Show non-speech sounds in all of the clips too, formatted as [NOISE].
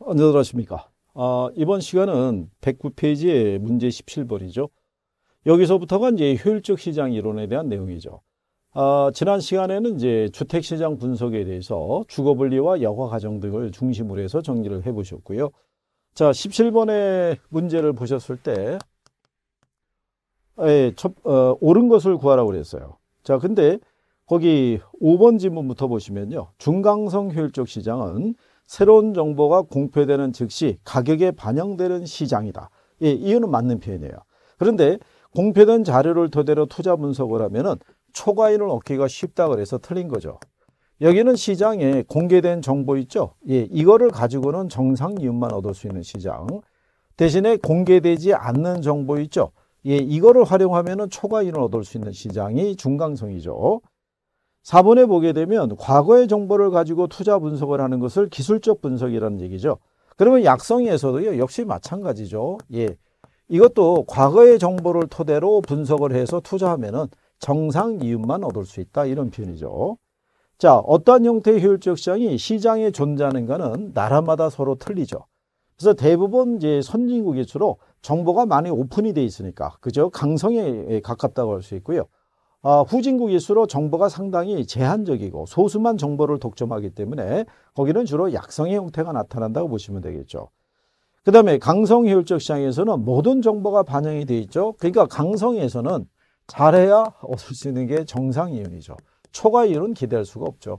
안녕하십니까. 어, 아, 이번 시간은 109페이지의 문제 17번이죠. 여기서부터가 이제 효율적 시장 이론에 대한 내용이죠. 아, 지난 시간에는 이제 주택시장 분석에 대해서 주거분리와 여가과정 등을 중심으로 해서 정리를 해보셨고요. 자, 17번의 문제를 보셨을 때, 예, 첫, 어, 옳은 것을 구하라고 그랬어요. 자, 근데 거기 5번 지문부터 보시면요. 중강성 효율적 시장은 새로운 정보가 공표되는 즉시 가격에 반영되는 시장이다. 예, 이유는 맞는 표현이에요. 그런데 공표된 자료를 토대로 투자 분석을 하면은 초과인을 얻기가 쉽다 그래서 틀린 거죠. 여기는 시장에 공개된 정보 있죠. 예, 이거를 가지고는 정상 이윤만 얻을 수 있는 시장. 대신에 공개되지 않는 정보 있죠. 예, 이거를 활용하면은 초과인을 얻을 수 있는 시장이 중강성이죠. 4번에 보게 되면 과거의 정보를 가지고 투자 분석을 하는 것을 기술적 분석이라는 얘기죠. 그러면 약성에서도 역시 마찬가지죠. 예. 이것도 과거의 정보를 토대로 분석을 해서 투자하면 정상 이윤만 얻을 수 있다 이런 표현이죠. 자, 어떤 형태의 효율적 시장이 시장에 존재하는가는 나라마다 서로 틀리죠. 그래서 대부분 이제 선진국이 주로 정보가 많이 오픈이 돼 있으니까 그죠? 강성에 가깝다고 할 수 있고요. 아, 후진국일수록 정보가 상당히 제한적이고 소수만 정보를 독점하기 때문에 거기는 주로 약성의 형태가 나타난다고 보시면 되겠죠. 그 다음에 강성 효율적 시장에서는 모든 정보가 반영이 돼 있죠. 그러니까 강성에서는 잘해야 얻을 수 있는 게 정상 이윤이죠. 초과 이윤은 기대할 수가 없죠.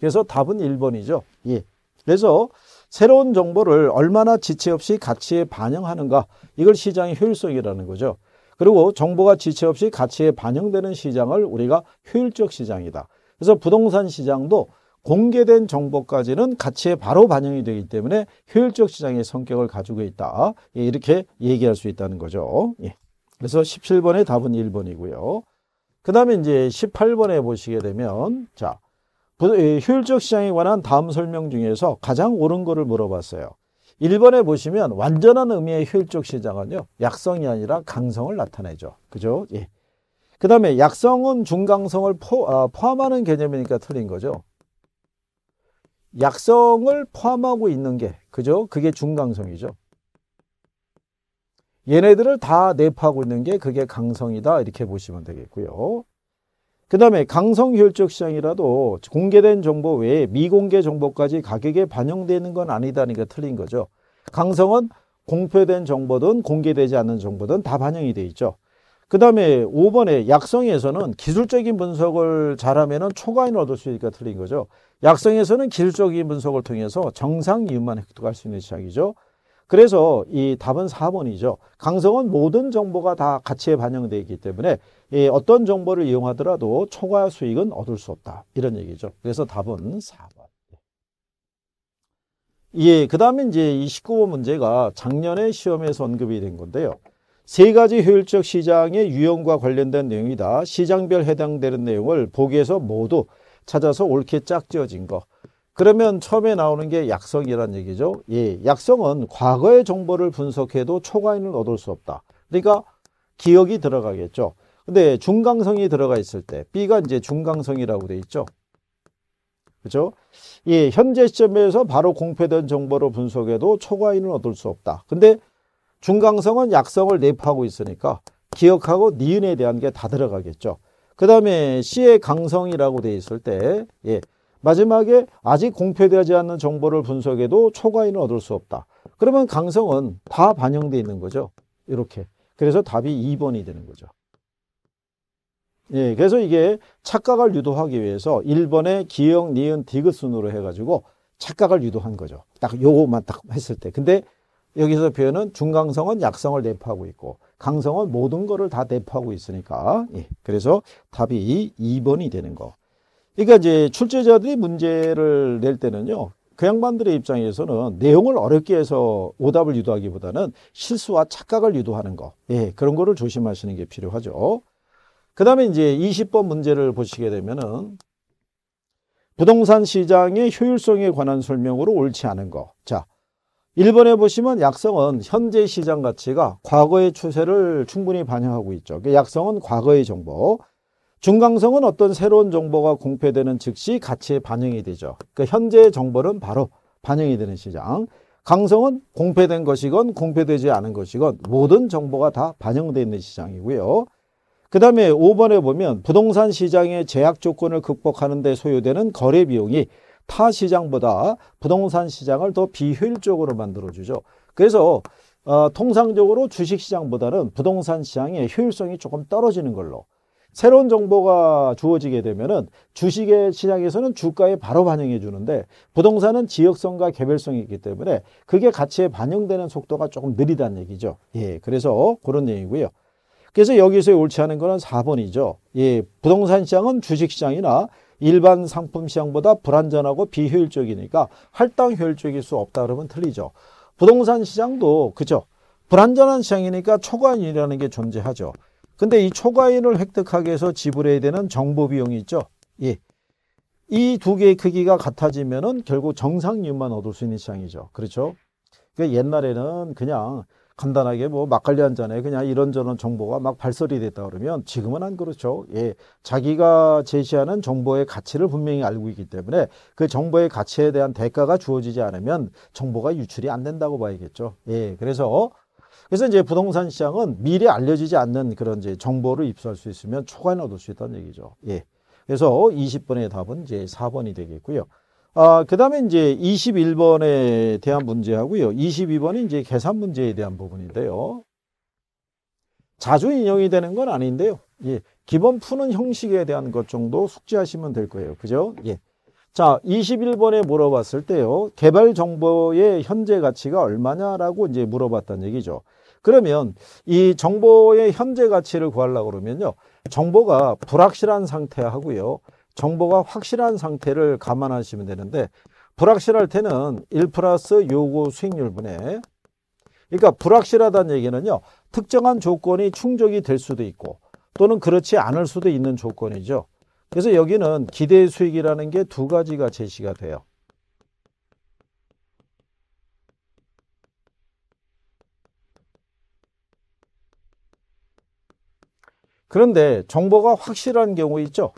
그래서 답은 1번이죠. 예. 그래서 새로운 정보를 얼마나 지체 없이 가치에 반영하는가 이걸 시장의 효율성이라는 거죠. 그리고 정보가 지체 없이 가치에 반영되는 시장을 우리가 효율적 시장이다. 그래서 부동산 시장도 공개된 정보까지는 가치에 바로 반영이 되기 때문에 효율적 시장의 성격을 가지고 있다. 예, 이렇게 얘기할 수 있다는 거죠. 예. 그래서 17번의 답은 1번이고요. 그 다음에 이제 18번에 보시게 되면 자 예, 효율적 시장에 관한 다음 설명 중에서 가장 옳은 거를 물어봤어요. 1번에 보시면 완전한 의미의 효율적 시장은요. 약성이 아니라 강성을 나타내죠. 그죠? 예. 그 다음에 약성은 중강성을 포, 아, 포함하는 개념이니까 틀린 거죠. 약성을 포함하고 있는 게 그죠? 그게 중강성이죠. 얘네들을 다 내포하고 있는 게 그게 강성이다 이렇게 보시면 되겠고요. 그 다음에 강성혈적 시장이라도 공개된 정보 외에 미공개 정보까지 가격에 반영되는 건 아니다니까 틀린 거죠. 강성은 공표된 정보든 공개되지 않는 정보든 다 반영이 돼 있죠. 그 다음에 5번에 약성에서는 기술적인 분석을 잘하면 초과인 얻을 수 있으니까 틀린 거죠. 약성에서는 기술적인 분석을 통해서 정상 이윤만 획득할 수 있는 시장이죠. 그래서 이 답은 4번이죠. 강성은 모든 정보가 다 가치에 반영되어 있기 때문에 이 어떤 정보를 이용하더라도 초과 수익은 얻을 수 없다. 이런 얘기죠. 그래서 답은 4번. 예, 그 다음에 이제 이 19번 문제가 작년에 시험에서 언급이 된 건데요. 세 가지 효율적 시장의 유형과 관련된 내용이다. 시장별 해당되는 내용을 보기에서 모두 찾아서 옳게 짝지어진 것. 그러면 처음에 나오는 게 약성이란 얘기죠. 예, 약성은 과거의 정보를 분석해도 초과인을 얻을 수 없다. 그러니까 기억이 들어가겠죠. 근데 중강성이 들어가 있을 때 B가 이제 중강성이라고 돼 있죠. 그죠? 예, 현재 시점에서 바로 공표된 정보로 분석해도 초과인을 얻을 수 없다. 근데 중강성은 약성을 내포하고 있으니까 기억하고 니은에 대한 게 다 들어가겠죠. 그 다음에 C의 강성이라고 돼 있을 때 예, 마지막에 아직 공표되지 않는 정보를 분석해도 초과인을 얻을 수 없다. 그러면 강성은 다 반영돼 있는 거죠. 이렇게. 그래서 답이 2번이 되는 거죠. 예, 그래서 이게 착각을 유도하기 위해서 1번에 기역, 니은, 디귿 순으로 해가지고 착각을 유도한 거죠. 딱요것만딱 했을 때. 근데 여기서 표현은 중강성은 약성을 대포하고 있고 강성은 모든 거를 다대포하고 있으니까 예, 그래서 답이 2번이 되는 거. 그러니까 이제 출제자들이 문제를 낼 때는요. 그 양반들의 입장에서는 내용을 어렵게 해서 오답을 유도하기보다는 실수와 착각을 유도하는 거. 예, 그런 거를 조심하시는 게 필요하죠. 그 다음에 이제 20번 문제를 보시게 되면은 부동산 시장의 효율성에 관한 설명으로 옳지 않은 거. 자, 1번에 보시면 약성은 현재 시장 가치가 과거의 추세를 충분히 반영하고 있죠. 그 약성은 과거의 정보. 중강성은 어떤 새로운 정보가 공표되는 즉시 가치에 반영이 되죠. 그러니까 현재의 정보는 바로 반영이 되는 시장. 강성은 공표된 것이건 공표되지 않은 것이건 모든 정보가 다 반영되어 있는 시장이고요. 그 다음에 5번에 보면 부동산 시장의 제약 조건을 극복하는 데 소요되는 거래 비용이 타 시장보다 부동산 시장을 더 비효율적으로 만들어주죠. 그래서 어, 통상적으로 주식시장보다는 부동산 시장의 효율성이 조금 떨어지는 걸로 새로운 정보가 주어지게 되면은 주식의 시장에서는 주가에 바로 반영해 주는데 부동산은 지역성과 개별성이 있기 때문에 그게 가치에 반영되는 속도가 조금 느리다는 얘기죠. 예. 그래서 그런 얘기고요 그래서 여기서 옳지 않은 거는 4번이죠. 예. 부동산 시장은 주식 시장이나 일반 상품 시장보다 불안전하고 비효율적이니까 할당 효율적일 수 없다 그러면 틀리죠. 부동산 시장도 그죠. 불안전한 시장이니까 초과인이라는 게 존재하죠. 근데 이 초과인을 획득하기 위해서 지불해야 되는 정보 비용이 있죠. 예. 이 두 개의 크기가 같아지면은 결국 정상윤만 얻을 수 있는 시장이죠. 그렇죠? 그 옛날에는 그냥 간단하게 뭐 막걸리 한 잔에 그냥 이런저런 정보가 막 발설이 됐다 그러면 지금은 안 그렇죠. 예. 자기가 제시하는 정보의 가치를 분명히 알고 있기 때문에 그 정보의 가치에 대한 대가가 주어지지 않으면 정보가 유출이 안 된다고 봐야겠죠. 예. 그래서 그래서 이제 부동산 시장은 미리 알려지지 않는 그런 이제 정보를 입수할 수 있으면 초과에 얻을 수 있다는 얘기죠. 예. 그래서 20번의 답은 이제 4번이 되겠고요. 아, 그 다음에 이제 21번에 대한 문제하고요. 22번이 이제 계산 문제에 대한 부분인데요. 자주 인용이 되는 건 아닌데요. 예. 기본 푸는 형식에 대한 것 정도 숙지하시면 될 거예요. 그죠? 예. 자, 21번에 물어봤을 때요. 개발 정보의 현재 가치가 얼마냐라고 이제 물어봤다는 얘기죠. 그러면 이 정보의 현재 가치를 구하려고 그러면요. 정보가 불확실한 상태하고요. 정보가 확실한 상태를 감안하시면 되는데 불확실할 때는 1 플러스 요구 수익률분에 그러니까 불확실하다는 얘기는요. 특정한 조건이 충족이 될 수도 있고 또는 그렇지 않을 수도 있는 조건이죠. 그래서 여기는 기대 수익이라는 게 두 가지가 제시가 돼요. 그런데 정보가 확실한 경우 있죠.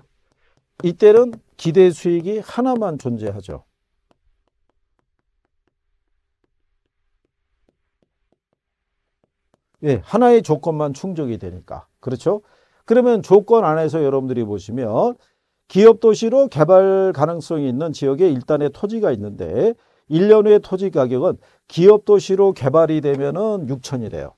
이때는 기대 수익이 하나만 존재하죠. 예, 하나의 조건만 충족이 되니까. 그렇죠? 그러면 조건 안에서 여러분들이 보시면 기업 도시로 개발 가능성이 있는 지역에 일단의 토지가 있는데 1년 후에 토지 가격은 기업 도시로 개발이 되면은 6천이돼요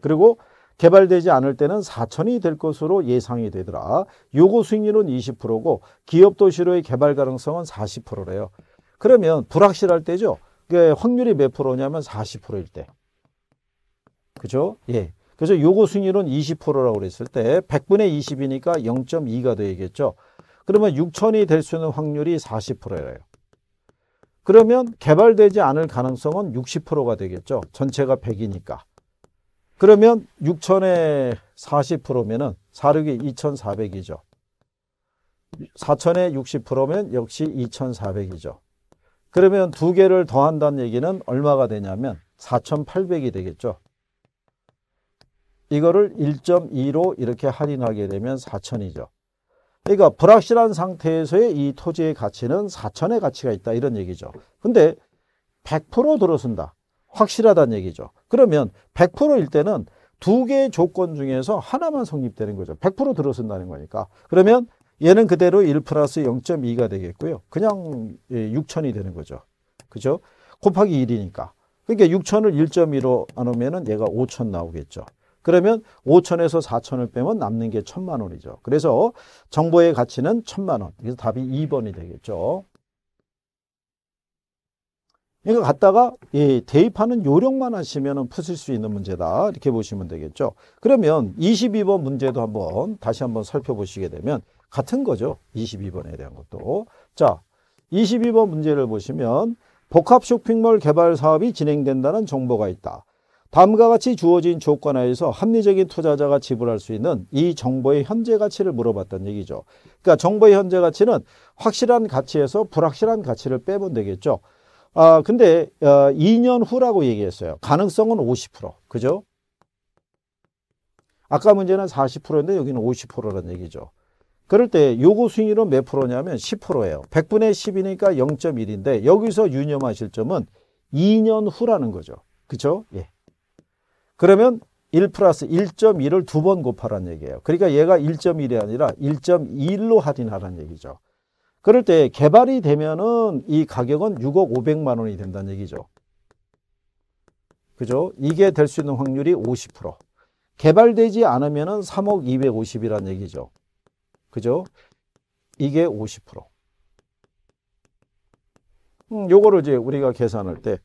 그리고 개발되지 않을 때는 4천이 될 것으로 예상이 되더라. 요거 수익률은 20%고 기업 도시로의 개발 가능성은 40%래요. 그러면 불확실할 때죠. 그 확률이 몇 프로냐면 40%일 때. 그죠? 예. 그래서 요거 수익률은 20%라고 그랬을 때 100분의 20이니까 0.2가 되겠죠. 그러면 6천이 될 수 있는 확률이 4 0래요 그러면 개발되지 않을 가능성은 60%가 되겠죠. 전체가 100이니까. 그러면 6천에 40%면은 4,6이 2,400이죠. 4천에 60%면 역시 2,400이죠. 그러면 두 개를 더한다는 얘기는 얼마가 되냐면 4,800이 되겠죠. 이거를 1.2로 이렇게 할인하게 되면 4천이죠. 그러니까 불확실한 상태에서의 이 토지의 가치는 4천의 가치가 있다 이런 얘기죠. 근데 100% 들어선다. 확실하다는 얘기죠. 그러면 100%일 때는 두 개의 조건 중에서 하나만 성립되는 거죠. 100% 들어선다는 거니까. 그러면 얘는 그대로 1 플러스 0.2가 되겠고요. 그냥 6천이 예, 되는 거죠. 그죠? 곱하기 1이니까. 그러니까 6천을 1.2로 나누면 얘가 5천 나오겠죠. 그러면 5천에서 4천을 빼면 남는 게 천만 원이죠. 그래서 정보의 가치는 천만 원. 그래서 답이 2번이 되겠죠. 이거 갖다가 이 대입하는 요령만 하시면 푸실 수 있는 문제다 이렇게 보시면 되겠죠. 그러면 22번 문제도 한번 다시 한번 살펴보시게 되면 같은 거죠. 22번에 대한 것도. 자, 22번 문제를 보시면 복합 쇼핑몰 개발 사업이 진행된다는 정보가 있다. 다음과 같이 주어진 조건 하에서 합리적인 투자자가 지불할 수 있는 이 정보의 현재 가치를 물어봤다는 얘기죠. 그러니까 정보의 현재 가치는 확실한 가치에서 불확실한 가치를 빼면 되겠죠. 아, 근데 어, 2년 후라고 얘기했어요. 가능성은 50%. 그죠? 아까 문제는 40%인데 여기는 50%라는 얘기죠. 그럴 때요구 수익률은 몇 프로냐면 10%예요. 100분의 10이니까 0.1인데 여기서 유념하실 점은 2년 후라는 거죠. 그죠 예. 그러면 1 플러스 1.1을 두 번 곱하라는 얘기예요. 그러니까 얘가 1.1이 아니라 1.1로 할인하라는 얘기죠. 그럴 때 개발이 되면은 이 가격은 6억 5백만 원이 된다는 얘기죠. 그죠? 이게 될 수 있는 확률이 50%. 개발되지 않으면은 3억 250이란 얘기죠. 그죠? 이게 50%. 음, 요거를 이제 우리가 계산할 때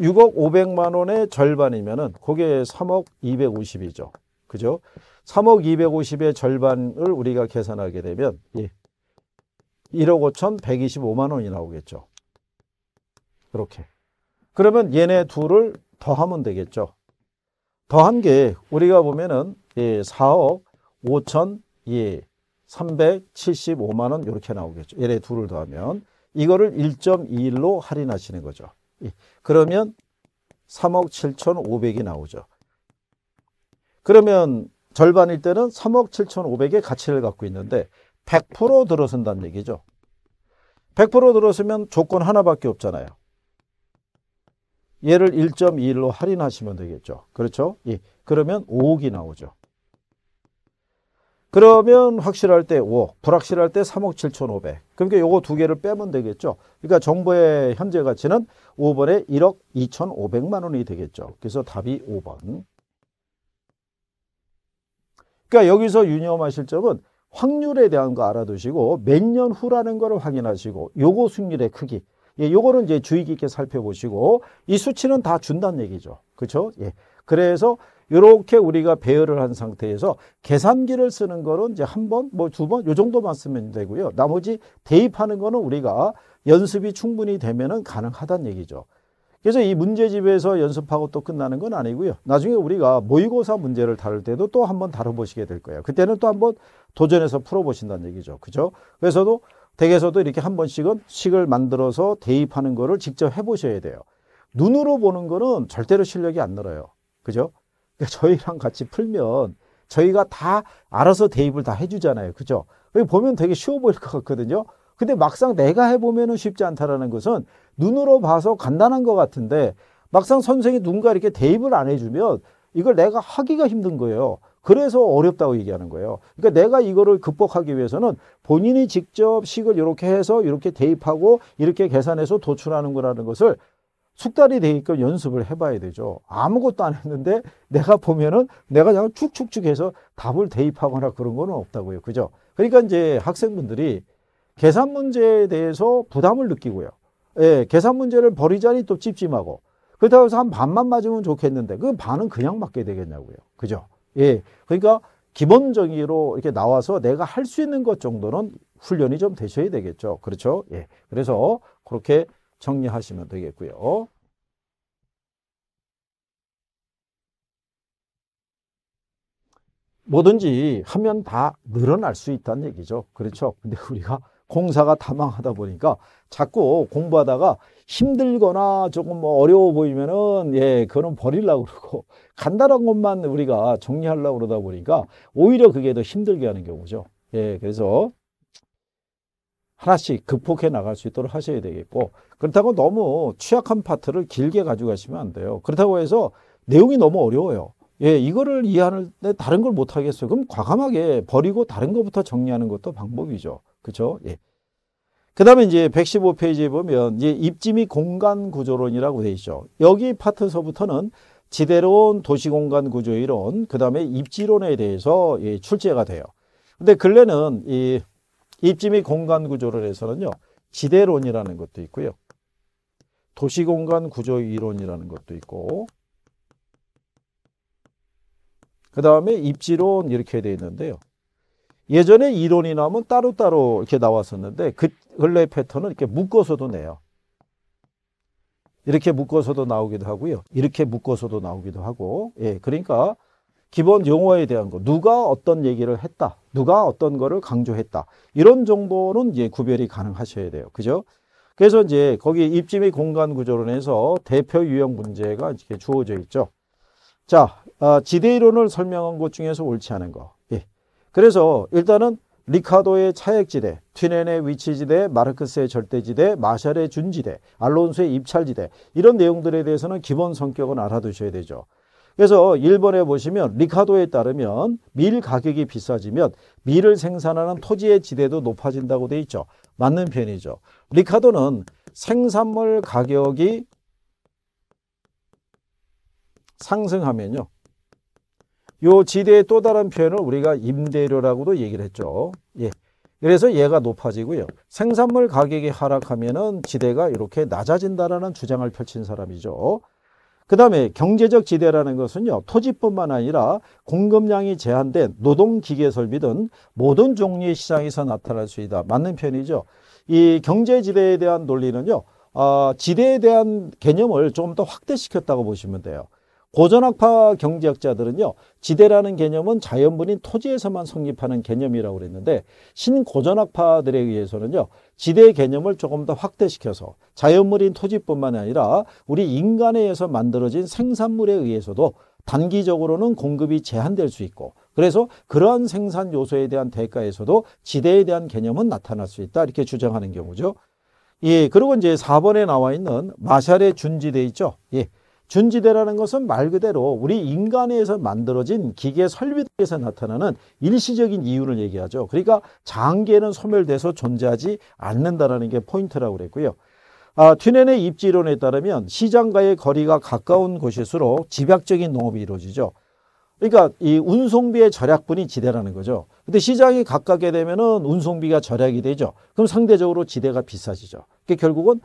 6억 5백만 원의 절반이면은 그게 3억 250이죠. 그죠? 3억 250의 절반을 우리가 계산하게 되면 예. 1억 5천 125만 원이 나오겠죠. 이렇게. 그러면 얘네 둘을 더하면 되겠죠. 더한 게 우리가 보면은 예, 4억 5천 예, 375만 원 이렇게 나오겠죠. 얘네 둘을 더하면 이거를 1.21로 할인하시는 거죠. 예, 그러면 3억 7 5 0이 나오죠. 그러면 절반일 때는 3억 7 5 0의 가치를 갖고 있는데 100% 들어선다는 얘기죠. 100% 들어서면 조건 하나밖에 없잖아요. 얘를 1.21로 할인하시면 되겠죠. 그렇죠? 예. 그러면 5억이 나오죠. 그러면 확실할 때 5억, 불확실할 때 3억 7,500. 그러니까 요거 두 개를 빼면 되겠죠. 그러니까 정부의 현재 가치는 5번에 1억 2,500만 원이 되겠죠. 그래서 답이 5번. 그러니까 여기서 유념하실 점은 확률에 대한 거 알아두시고 몇 년 후라는 거를 확인하시고 요거 수익률의 크기 예, 요거는 이제 주의 깊게 살펴보시고 이 수치는 다 준다는 얘기죠. 그렇죠? 예. 그래서 요렇게 우리가 배열을 한 상태에서 계산기를 쓰는 거는 이제 한 번, 뭐 두 번, 요 정도만 쓰면 되고요. 나머지 대입하는 거는 우리가 연습이 충분히 되면은 가능하다는 얘기죠. 그래서 이 문제집에서 연습하고 또 끝나는 건 아니고요. 나중에 우리가 모의고사 문제를 다룰 때도 또 한번 다뤄보시게 될 거예요. 그때는 또 한번 도전해서 풀어보신다는 얘기죠. 그죠? 그래서도 댁에서도 이렇게 한 번씩은 식을 만들어서 대입하는 거를 직접 해보셔야 돼요. 눈으로 보는 거는 절대로 실력이 안 늘어요. 그죠? 그러니까 저희랑 같이 풀면 저희가 다 알아서 대입을 다 해주잖아요. 그죠? 보면 되게 쉬워 보일 것 같거든요. 근데 막상 내가 해보면 쉽지 않다라는 것은 눈으로 봐서 간단한 것 같은데 막상 선생이 누군가 이렇게 대입을 안 해주면 이걸 내가 하기가 힘든 거예요. 그래서 어렵다고 얘기하는 거예요. 그러니까 내가 이거를 극복하기 위해서는 본인이 직접 식을 이렇게 해서 이렇게 대입하고 이렇게 계산해서 도출하는 거라는 것을 숙달이 되게끔 연습을 해봐야 되죠. 아무것도 안 했는데 내가 보면은 내가 그냥 축축축 해서 답을 대입하거나 그런 거는 없다고요. 그죠? 그러니까 이제 학생분들이 계산 문제에 대해서 부담을 느끼고요. 예, 계산 문제를 버리자니 또 찝찝하고 그렇다고 해서 한 반만 맞으면 좋겠는데 그 반은 그냥 맞게 되겠냐고요. 그죠? 예. 그러니까 기본적으로 이렇게 나와서 내가 할 수 있는 것 정도는 훈련이 좀 되셔야 되겠죠. 그렇죠? 예. 그래서 그렇게 정리하시면 되겠고요. 뭐든지 하면 다 늘어날 수 있다는 얘기죠. 그렇죠? 근데 우리가 공사가 다망하다 보니까 자꾸 공부하다가 힘들거나 조금 뭐 어려워 보이면은 예 그거는 버리려고 그러고 [LAUGHS] 간단한 것만 우리가 정리하려고 그러다 보니까 오히려 그게 더 힘들게 하는 경우죠 예 그래서 하나씩 극복해 나갈 수 있도록 하셔야 되겠고 그렇다고 너무 취약한 파트를 길게 가져가시면 안 돼요 그렇다고 해서 내용이 너무 어려워요 예, 이거를 이해하는데 다른 걸 못하겠어요. 그럼 과감하게 버리고 다른 것부터 정리하는 것도 방법이죠. 그렇죠? 예. 그다음에 이제 115페이지에 보면 이제 입지미 공간 구조론이라고 돼 있죠. 여기 파트서부터는 지대론, 도시공간 구조이 론, 그다음에 입지론에 대해서 예, 출제가 돼요. 근데 근래는 이 입지 미 공간 구조론에서는요. 지대론이라는 것도 있고요. 도시공간 구조 이론이라는 것도 있고 그 다음에 입지론 이렇게 되어 있는데요. 예전에 이론이 나오면 따로따로 이렇게 나왔었는데 그 근래 의 패턴은 이렇게 묶어서도 내요. 이렇게 묶어서도 나오기도 하고요. 이렇게 묶어서도 나오기도 하고. 예, 그러니까 기본 용어에 대한 거, 누가 어떤 얘기를 했다, 누가 어떤 거를 강조했다. 이런 정도는 이제 구별이 가능하셔야 돼요. 그죠? 그래서 이제 거기 입지 및 공간 구조론에서 대표 유형 문제가 이렇게 주어져 있죠. 자, 아, 지대 이론을 설명한 것 중에서 옳지 않은 거. 그래서 일단은 리카도의 차액지대, 튜넨의 위치지대, 마르크스의 절대지대, 마샬의 준지대, 알론소의 입찰지대 이런 내용들에 대해서는 기본 성격은 알아두셔야 되죠. 그래서 1번에 보시면 리카도에 따르면 밀 가격이 비싸지면 밀을 생산하는 토지의 지대도 높아진다고 돼 있죠. 맞는 편이죠. 리카도는 생산물 가격이 상승하면요. 요 지대의 또 다른 표현을 우리가 임대료라고도 얘기를 했죠. 예. 그래서 얘가 높아지고요. 생산물 가격이 하락하면은 지대가 이렇게 낮아진다라는 주장을 펼친 사람이죠. 그 다음에 경제적 지대라는 것은요. 토지뿐만 아니라 공급량이 제한된 노동기계 설비 등 모든 종류의 시장에서 나타날 수 있다. 맞는 편이죠. 이 경제지대에 대한 논리는요. 아, 지대에 대한 개념을 조금 더 확대시켰다고 보시면 돼요. 고전학파 경제학자들은요. 지대라는 개념은 자연분인 토지에서만 성립하는 개념이라고 그랬는데 신고전학파들에 의해서는요. 지대 개념을 조금 더 확대시켜서 자연물인 토지뿐만 아니라 우리 인간에 의해서 만들어진 생산물에 의해서도 단기적으로는 공급이 제한될 수 있고 그래서 그러한 생산 요소에 대한 대가에서도 지대에 대한 개념은 나타날 수 있다 이렇게 주장하는 경우죠. 예, 그리고 이제 4번에 나와 있는 마샬의 준지대 있죠. 예, 준지대라는 것은 말 그대로 우리 인간에서 만들어진 기계 설비에서 나타나는 일시적인 이유를 얘기하죠. 그러니까 장기에는 소멸돼서 존재하지 않는다라는 게 포인트라고 그랬고요. 아, 튀넨의 입지론에 따르면 시장과의 거리가 가까운 곳일수록 집약적인 농업이 이루어지죠. 그러니까 이 운송비의 절약분이 지대라는 거죠. 근데 시장이 가깝게 되면은 운송비가 절약이 되죠. 그럼 상대적으로 지대가 비싸지죠. 그게 그러니까 결국은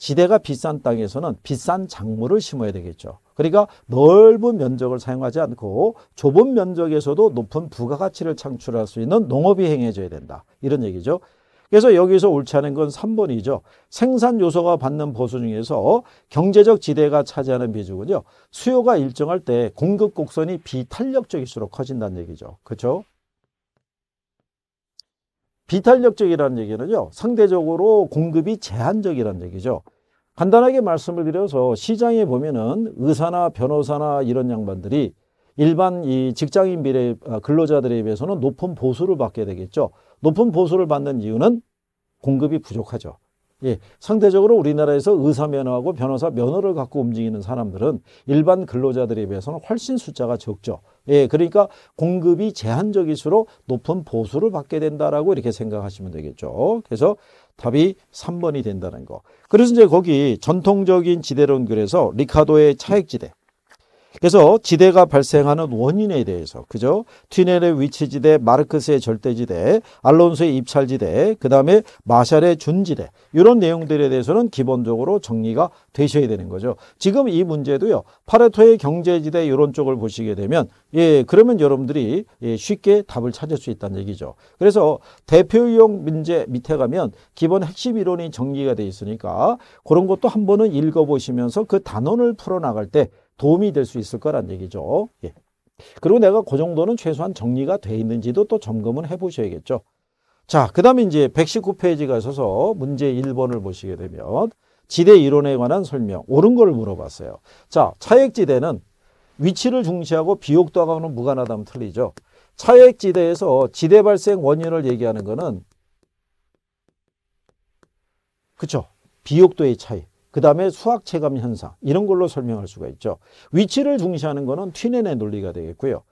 지대가 비싼 땅에서는 비싼 작물을 심어야 되겠죠. 그러니까 넓은 면적을 사용하지 않고 좁은 면적에서도 높은 부가가치를 창출할 수 있는 농업이 행해져야 된다. 이런 얘기죠. 그래서 여기서 옳지 않은 건 3번이죠. 생산 요소가 받는 보수 중에서 경제적 지대가 차지하는 비중은요. 수요가 일정할 때 공급 곡선이 비탄력적일수록 커진다는 얘기죠. 그렇죠? 비탄력적이라는 얘기는요. 상대적으로 공급이 제한적이라는 얘기죠. 간단하게 말씀을 드려서 시장에 보면은 의사나 변호사나 이런 양반들이 일반 이 직장인 비례 아, 근로자들에 비해서는 높은 보수를 받게 되겠죠. 높은 보수를 받는 이유는 공급이 부족하죠. 예, 상대적으로 우리나라에서 의사 면허하고 변호사 면허를 갖고 움직이는 사람들은 일반 근로자들에 비해서는 훨씬 숫자가 적죠. 예, 그러니까 공급이 제한적일수록 높은 보수를 받게 된다라고 이렇게 생각하시면 되겠죠. 그래서 답이 3번이 된다는 거. 그래서 이제 거기 전통적인 지대론 그래서 리카도의 차액지대. 그래서 지대가 발생하는 원인에 대해서 그죠? 튀넬의 위치지대, 마르크스의 절대지대, 알론소의 입찰지대, 그 다음에 마샬의 준지대 이런 내용들에 대해서는 기본적으로 정리가 되셔야 되는 거죠. 지금 이 문제도요. 파레토의 경제지대 이런 쪽을 보시게 되면 예 그러면 여러분들이 예, 쉽게 답을 찾을 수 있다는 얘기죠. 그래서 대표유형 문제 밑에 가면 기본 핵심 이론이 정리가 돼 있으니까 그런 것도 한번은 읽어보시면서 그 단원을 풀어나갈 때 도움이 될 수 있을 거란 얘기죠. 예. 그리고 내가 그 정도는 최소한 정리가 돼 있는지도 또점검을해 보셔야겠죠. 자, 그 다음에 이제 119페이지가 있어서 문제 1번을 보시게 되면 지대 이론에 관한 설명, 옳은 걸 물어봤어요. 자, 차액지대는 위치를 중시하고 비옥도하고는 무관하다면 틀리죠. 차액지대에서 지대 발생 원인을 얘기하는 거는 그쵸. 비옥도의 차이. 그 다음에 수학 체감 현상 이런 걸로 설명할 수가 있죠. 위치를 중시하는 것은 튀넨의 논리가 되겠고요.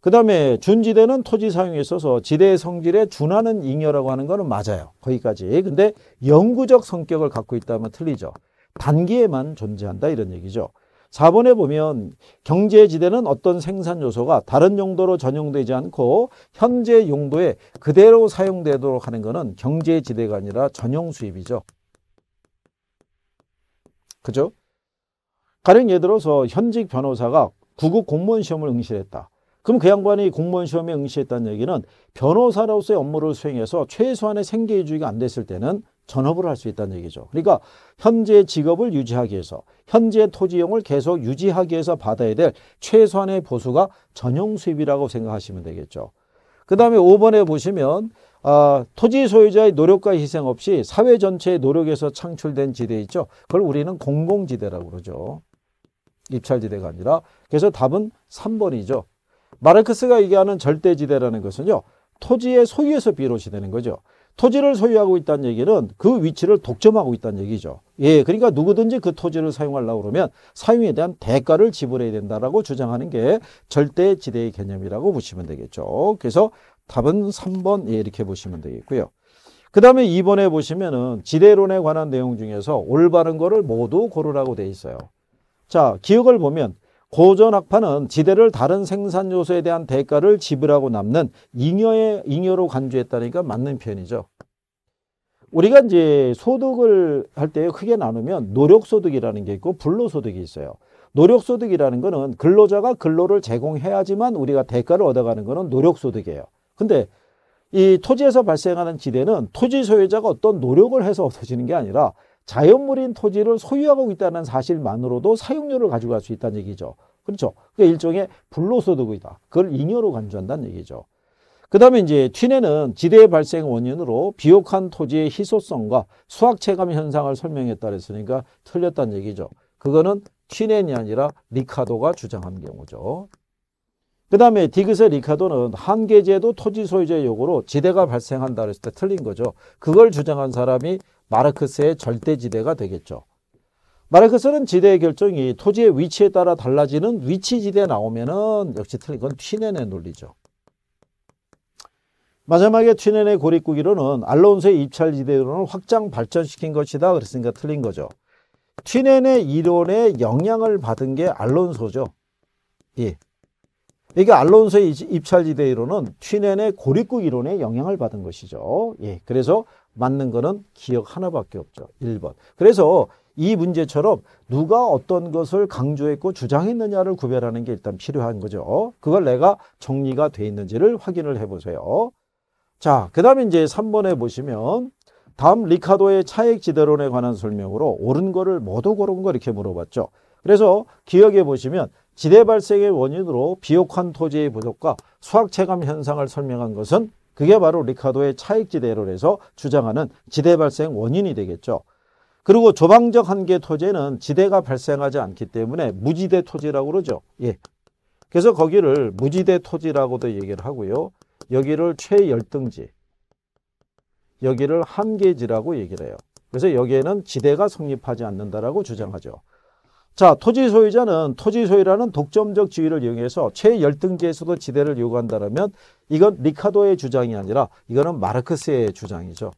그 다음에 준지대는 토지 사용에 있어서 지대의 성질에 준하는 잉여라고 하는 것은 맞아요. 거기까지. 근데 영구적 성격을 갖고 있다면 틀리죠. 단기에만 존재한다 이런 얘기죠. 4번에 보면 경제지대는 어떤 생산 요소가 다른 용도로 전용되지 않고 현재 용도에 그대로 사용되도록 하는 것은 경제지대가 아니라 전용 수입이죠. 그죠? 가령 예를 들어서 현직 변호사가 구급 공무원 시험을 응시했다. 그럼 그 양반이 공무원 시험에 응시했다는 얘기는 변호사로서의 업무를 수행해서 최소한의 생계유지가 안 됐을 때는 전업을 할 수 있다는 얘기죠. 그러니까 현재 의 직업을 유지하기 위해서 현재 의 토지용을 계속 유지하기 위해서 받아야 될 최소한의 보수가 전용 수입이라고 생각하시면 되겠죠. 그 다음에 5번에 보시면 아, 토지 소유자의 노력과 희생 없이 사회 전체의 노력에서 창출된 지대 있죠. 그걸 우리는 공공지대라고 그러죠. 입찰지대가 아니라 그래서 답은 3번이죠. 마르크스가 얘기하는 절대지대라는 것은요. 토지의 소유에서 비롯이 되는 거죠. 토지를 소유하고 있다는 얘기는 그 위치를 독점하고 있다는 얘기죠. 예, 그러니까 누구든지 그 토지를 사용하려고 그러면 사용에 대한 대가를 지불해야 된다라고 주장하는 게 절대지대의 개념이라고 보시면 되겠죠. 그래서 답은 3번 예, 이렇게 보시면 되겠고요. 그 다음에 2번에 보시면은 지대론에 관한 내용 중에서 올바른 거를 모두 고르라고 돼 있어요. 자, 기억을 보면 고전학파는 지대를 다른 생산 요소에 대한 대가를 지불하고 남는 잉여의 잉여로 간주했다니까 맞는 표현이죠. 우리가 이제 소득을 할 때 크게 나누면 노력소득이라는 게 있고 불로소득이 있어요. 노력소득이라는 거는 근로자가 근로를 제공해야지만 우리가 대가를 얻어가는 거는 노력소득이에요. 근데 이 토지에서 발생하는 지대는 토지 소유자가 어떤 노력을 해서 얻어지는 게 아니라 자연물인 토지를 소유하고 있다는 사실만으로도 사용료를 가져갈 수 있다는 얘기죠. 그렇죠. 그게 일종의 불로소득이다. 그걸 잉여로 간주한다는 얘기죠. 그 다음에 이제 튜내는 지대의 발생 원인으로 비옥한 토지의 희소성과 수확체감 현상을 설명했다 그랬으니까 틀렸다는 얘기죠. 그거는 튜넨이 아니라 리카도가 주장한 경우죠. 그 다음에 디귿의 리카도는 한계제도 토지 소유제 요구로 지대가 발생한다 그랬을 때 틀린 거죠. 그걸 주장한 사람이 마르크스의 절대지대가 되겠죠. 마르크스는 지대의 결정이 토지의 위치에 따라 달라지는 위치지대 나오면은 역시 틀린 건 튀넨의 논리죠. 마지막에 튀넨의 고립국이로는 알론소의 입찰지대론을 확장 발전시킨 것이다 그랬으니까 틀린 거죠. 튀넨의 이론에 영향을 받은 게 알론소죠. 예. 이게 알론소의 입찰지대 이론은 튀넨의 고립국 이론에 영향을 받은 것이죠. 예, 그래서 맞는 거는 기억 하나밖에 없죠. 1번. 그래서 이 문제처럼 누가 어떤 것을 강조했고 주장했느냐를 구별하는 게 일단 필요한 거죠. 그걸 내가 정리가 돼 있는지를 확인을 해보세요. 자, 그 다음에 이제 3번에 보시면 다음 리카도의 차액지대론에 관한 설명으로 옳은 거를 뭐도 고른 거 이렇게 물어봤죠. 그래서 기억해 보시면 지대 발생의 원인으로 비옥한 토지의 부족과 수확체감 현상을 설명한 것은 그게 바로 리카도의 차익지대로 해서 주장하는 지대 발생 원인이 되겠죠. 그리고 조방적 한계 토지는 지대가 발생하지 않기 때문에 무지대 토지라고 그러죠. 예. 그래서 거기를 무지대 토지라고도 얘기를 하고요. 여기를 최열등지, 여기를 한계지라고 얘기를 해요. 그래서 여기에는 지대가 성립하지 않는다라고 주장하죠. 자, 토지 소유자는 토지 소유라는 독점적 지위를 이용해서 최열등계에서도 지대를 요구한다면 이건 리카도의 주장이 아니라 이거는 마르크스의 주장이죠.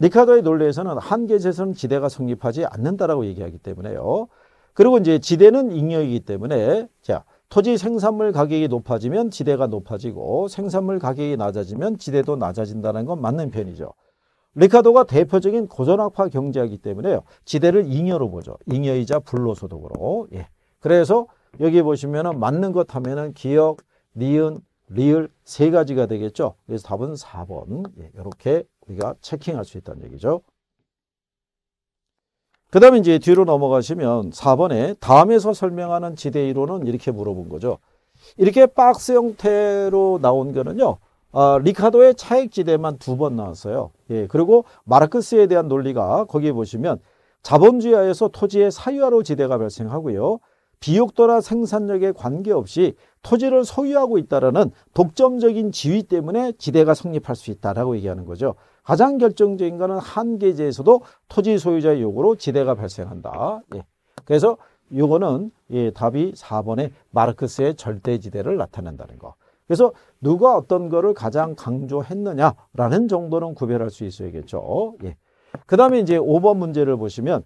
리카도의 논리에서는 한계에서는 지대가 성립하지 않는다라고 얘기하기 때문에요. 그리고 이제 지대는 잉여이기 때문에 자, 토지 생산물 가격이 높아지면 지대가 높아지고 생산물 가격이 낮아지면 지대도 낮아진다는 건 맞는 편이죠. 리카도가 대표적인 고전학파 경제이기 때문에요. 지대를 잉여로 보죠. 잉여이자 불로소득으로. 예. 그래서 여기 보시면 맞는 것 하면은 기억, 니은, 리을 세 가지가 되겠죠. 그래서 답은 4번. 예, 이렇게 우리가 체킹할 수 있다는 얘기죠. 그 다음에 이제 뒤로 넘어가시면 4번에 다음에서 설명하는 지대 이론은 이렇게 물어본 거죠. 이렇게 박스 형태로 나온 거는요. 아, 리카도의 차액지대만두 번 나왔어요. 예, 그리고 마르크스에 대한 논리가 거기에 보시면 자본주의하에서 토지의 사유화로 지대가 발생하고요. 비옥도나 생산력에 관계없이 토지를 소유하고 있다라는 독점적인 지위 때문에 지대가 성립할 수 있다라고 얘기하는 거죠. 가장 결정적인 것은 한계제에서도 토지 소유자의 요구로 지대가 발생한다. 예. 그래서 요거는 예, 답이 4번에 마르크스의 절대지대를 나타낸다는 거. 그래서 누가 어떤 거를 가장 강조했느냐라는 정도는 구별할 수 있어야겠죠. 예. 그 다음에 이제 5번 문제를 보시면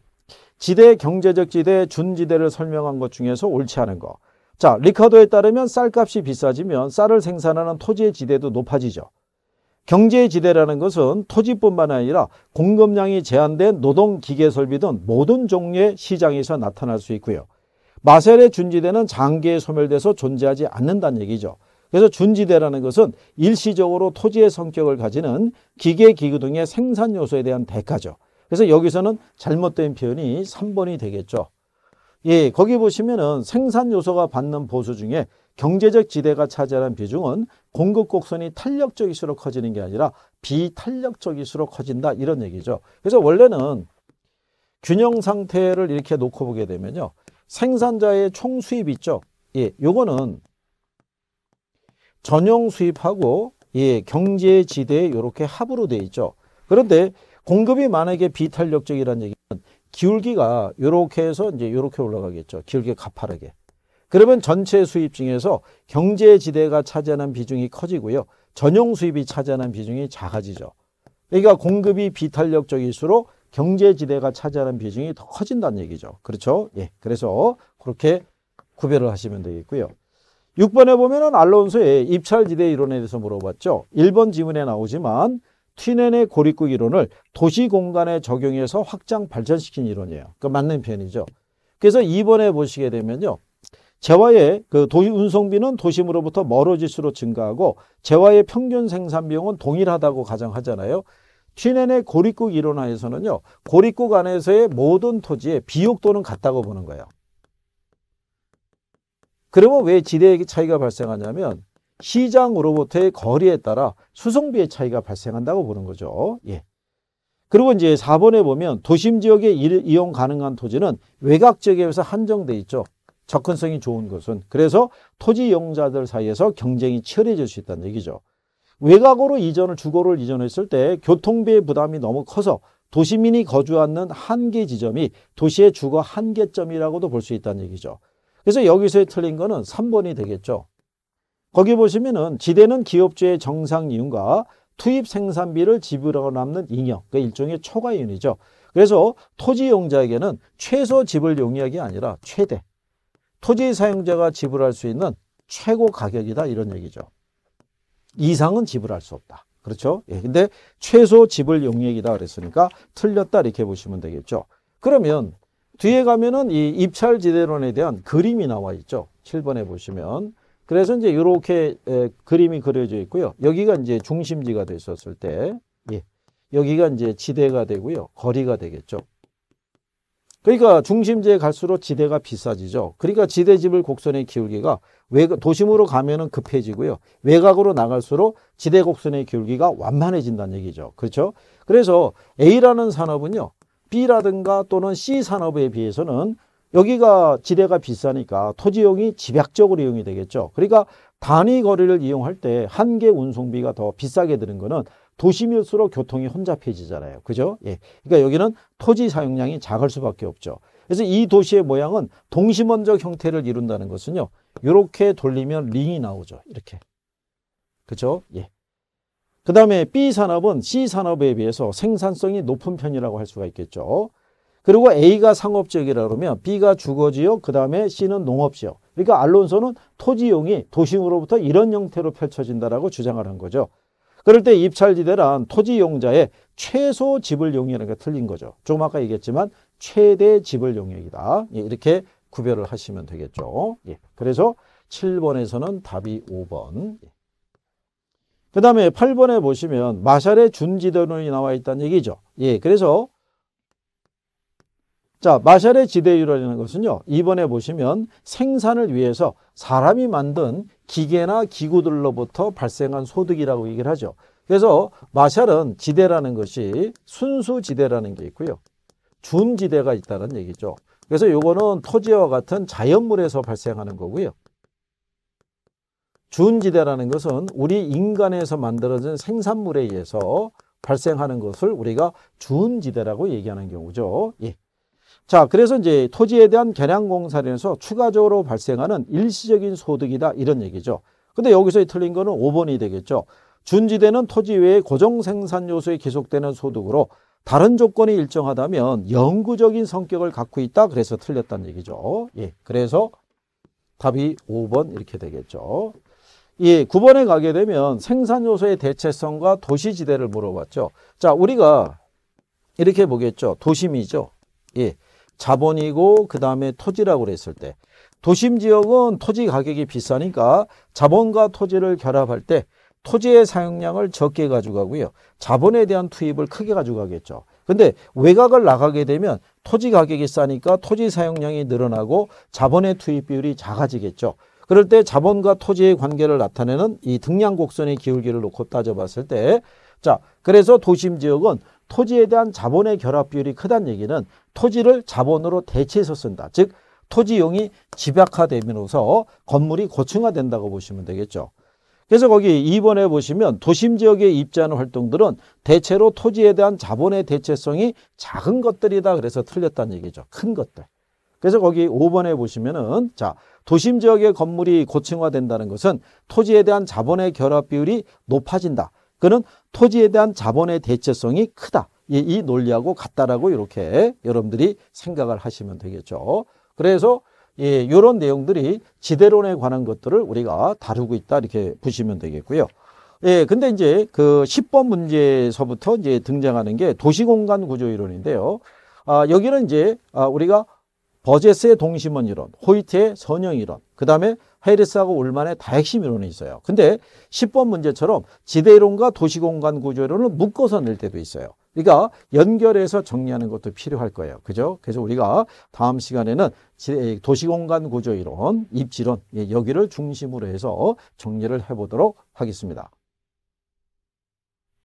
지대, 경제적 지대, 준지대를 설명한 것 중에서 옳지 않은 거. 자, 리카도에 따르면 쌀값이 비싸지면 쌀을 생산하는 토지의 지대도 높아지죠. 경제의 지대라는 것은 토지뿐만 아니라 공급량이 제한된 노동, 기계 설비 등 모든 종류의 시장에서 나타날 수 있고요. 마셀의 준지대는 장기에 소멸돼서 존재하지 않는다는 얘기죠. 그래서 준지대라는 것은 일시적으로 토지의 성격을 가지는 기계 기구 등의 생산 요소에 대한 대가죠. 그래서 여기서는 잘못된 표현이 3번이 되겠죠. 예, 거기 보시면은 생산 요소가 받는 보수 중에 경제적 지대가 차지하는 비중은 공급 곡선이 탄력적일수록 커지는 게 아니라 비탄력적일수록 커진다 이런 얘기죠. 그래서 원래는 균형 상태를 이렇게 놓고 보게 되면요. 생산자의 총 수입 있죠. 예, 요거는 전용 수입하고 예, 경제 지대에 이렇게 합으로 돼 있죠. 그런데 공급이 만약에 비탄력적이라는 얘기는 기울기가 이렇게 해서 이제 이렇게 올라가겠죠. 기울기 가파르게. 그러면 전체 수입 중에서 경제 지대가 차지하는 비중이 커지고요. 전용 수입이 차지하는 비중이 작아지죠. 그러니까 공급이 비탄력적일수록 경제 지대가 차지하는 비중이 더 커진다는 얘기죠. 그렇죠? 예. 그래서 그렇게 구별을 하시면 되겠고요. 6번에 보면 알론소의 입찰지대 이론에 대해서 물어봤죠. 1번 지문에 나오지만 튀넨의 고립국 이론을 도시 공간에 적용해서 확장 발전시킨 이론이에요. 그 맞는 편이죠. 그래서 2번에 보시게 되면요. 재화의 그 도시 운송비는 도심으로부터 멀어질수록 증가하고 재화의 평균 생산 비용은 동일하다고 가정하잖아요. 튀넨의 고립국 이론하에서는요. 고립국 안에서의 모든 토지의 비옥도는 같다고 보는 거예요. 그러면 왜 지대의 차이가 발생하냐면 시장으로부터의 거리에 따라 수송비의 차이가 발생한다고 보는 거죠. 예. 그리고 이제 4번에 보면 도심 지역에 이용 가능한 토지는 외곽 지역에 서 한정돼 있죠. 접근성이 좋은 것은 그래서 토지 이용자들 사이에서 경쟁이 치열해질 수 있다는 얘기죠. 외곽으로 이전을 주거를 이전했을 때 교통비의 부담이 너무 커서 도시민이 거주하는 한계 지점이 도시의 주거 한계점이라고도 볼 수 있다는 얘기죠. 그래서 여기서의 틀린 거는 3번이 되겠죠. 거기 보시면은 지대는 기업주의 정상 이윤과 투입 생산비를 지불하고 남는 잉여, 그 일종의 초과이윤이죠. 그래서 토지 용자에게는 최소 지불 용역이 아니라 최대, 토지 사용자가 지불할 수 있는 최고 가격이다 이런 얘기죠. 이상은 지불할 수 없다. 그렇죠? 예, 근데 최소 지불 용액이다 그랬으니까 틀렸다 이렇게 보시면 되겠죠. 그러면 뒤에 가면은 이 입찰지대론에 대한 그림이 나와 있죠. 7번에 보시면. 그래서 이제 이렇게 그림이 그려져 있고요. 여기가 이제 중심지가 됐었을 때, 예. 여기가 이제 지대가 되고요. 거리가 되겠죠. 그러니까 중심지에 갈수록 지대가 비싸지죠. 그러니까 지대집을 곡선의 기울기가 외곽, 도심으로 가면은 급해지고요. 외곽으로 나갈수록 지대 곡선의 기울기가 완만해진다는 얘기죠. 그렇죠? 그래서 A라는 산업은요. B라든가 또는 C 산업에 비해서는 여기가 지대가 비싸니까 토지용이 집약적으로 이용이 되겠죠. 그러니까 단위 거리를 이용할 때한개 운송비가 더 비싸게 드는 거는 도심일수록 교통이 혼잡해지잖아요. 그죠? 예. 그러니까 여기는 토지 사용량이 작을 수밖에 없죠. 그래서 이 도시의 모양은 동심원적 형태를 이룬다는 것은요. 이렇게 돌리면 링이 나오죠. 이렇게. 그죠? 예. 그 다음에 B산업은 C산업에 비해서 생산성이 높은 편이라고 할 수가 있겠죠. 그리고 A가 상업지역이라 그러면 B가 주거지역, 그 다음에 C는 농업지역. 그러니까 알론소는 토지용이 도심으로부터 이런 형태로 펼쳐진다라고 주장을 한 거죠. 그럴 때 입찰지대란 토지용자의 최소 지불용이라는 게 틀린 거죠. 조금 아까 얘기했지만 최대 지불용액이다. 예, 이렇게 구별을 하시면 되겠죠. 예, 그래서 7번에서는 답이 5번. 그 다음에 8번에 보시면 마샬의 준지대론이 나와 있다는 얘기죠. 예, 그래서 자 마샬의 지대율이라는 것은요. 이번에 보시면 생산을 위해서 사람이 만든 기계나 기구들로부터 발생한 소득이라고 얘기를 하죠. 그래서 마샬은 지대라는 것이 순수 지대라는 게 있고요. 준지대가 있다는 얘기죠. 그래서 요거는 토지와 같은 자연물에서 발생하는 거고요. 준지대라는 것은 우리 인간에서 만들어진 생산물에 의해서 발생하는 것을 우리가 준지대라고 얘기하는 경우죠. 예. 자, 그래서 이제 토지에 대한 개량공산에서 추가적으로 발생하는 일시적인 소득이다 이런 얘기죠. 근데 여기서 틀린 거는 5번이 되겠죠. 준지대는 토지 외에 고정 생산 요소에 계속되는 소득으로 다른 조건이 일정하다면 영구적인 성격을 갖고 있다 그래서 틀렸다는 얘기죠. 예. 그래서 답이 5번 이렇게 되겠죠. 이 9번에 가게 되면 생산 요소의 대체성과 도시지대를 물어봤죠. 자, 우리가 이렇게 보겠죠. 도심이죠. 예. 자본이고 그다음에 토지라고 그랬을 때 도심 지역은 토지 가격이 비싸니까 자본과 토지를 결합할 때 토지의 사용량을 적게 가져가고요. 자본에 대한 투입을 크게 가져가겠죠. 근데 외곽을 나가게 되면 토지 가격이 싸니까 토지 사용량이 늘어나고 자본의 투입 비율이 작아지겠죠. 그럴 때 자본과 토지의 관계를 나타내는 이 등량 곡선의 기울기를 놓고 따져봤을 때 자, 그래서 도심 지역은 토지에 대한 자본의 결합 비율이 크다는 얘기는 토지를 자본으로 대체해서 쓴다. 즉 토지용이 집약화되면서 건물이 고층화된다고 보시면 되겠죠. 그래서 거기 2번에 보시면 도심 지역에 입지하는 활동들은 대체로 토지에 대한 자본의 대체성이 작은 것들이다. 그래서 틀렸다는 얘기죠. 큰 것들. 그래서 거기 5번에 보시면은 자 도심 지역의 건물이 고층화된다는 것은 토지에 대한 자본의 결합 비율이 높아진다. 그는 토지에 대한 자본의 대체성이 크다. 이 논리하고 같다라고 이렇게 여러분들이 생각을 하시면 되겠죠. 그래서 예, 이런 내용들이 지대론에 관한 것들을 우리가 다루고 있다 이렇게 보시면 되겠고요. 예, 근데 이제 그 10번 문제에서부터 이제 등장하는 게 도시공간 구조 이론인데요. 아, 여기는 이제 아, 우리가 버제스의 동심원 이론, 호이트의 선형 이론, 그 다음에 헤리스하고 울만의 다핵심 이론이 있어요. 근데 10번 문제처럼 지대이론과 도시공간 구조이론을 묶어서 낼 때도 있어요. 그러니까 연결해서 정리하는 것도 필요할 거예요. 그죠? 그래서 우리가 다음 시간에는 도시공간 구조이론, 입지론, 예, 여기를 중심으로 해서 정리를 해보도록 하겠습니다.